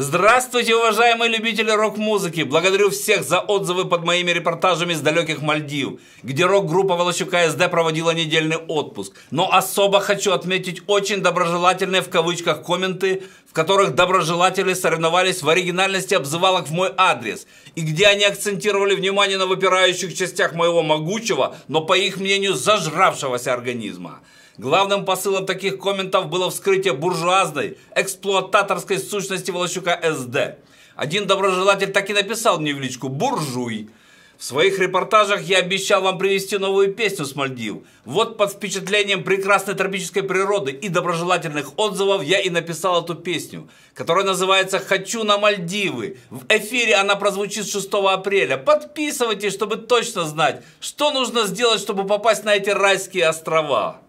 Здравствуйте, уважаемые любители рок-музыки! Благодарю всех за отзывы под моими репортажами с далеких Мальдив, где рок-группа Волощука СД проводила недельный отпуск. Но особо хочу отметить очень доброжелательные в кавычках комменты, в которых доброжелатели соревновались в оригинальности обзывалок в мой адрес, и где они акцентировали внимание на выпирающих частях моего могучего, но по их мнению зажравшегося организма. Главным посылом таких комментов было вскрытие буржуазной, эксплуататорской сущности Волощука КСД. Один доброжелатель так и написал мне в личку «Буржуй». В своих репортажах я обещал вам привести новую песню с Мальдив. Вот под впечатлением прекрасной тропической природы и доброжелательных отзывов я и написал эту песню, которая называется «Хочу на Мальдивы». В эфире она прозвучит 6 апреля. Подписывайтесь, чтобы точно знать, что нужно сделать, чтобы попасть на эти райские острова.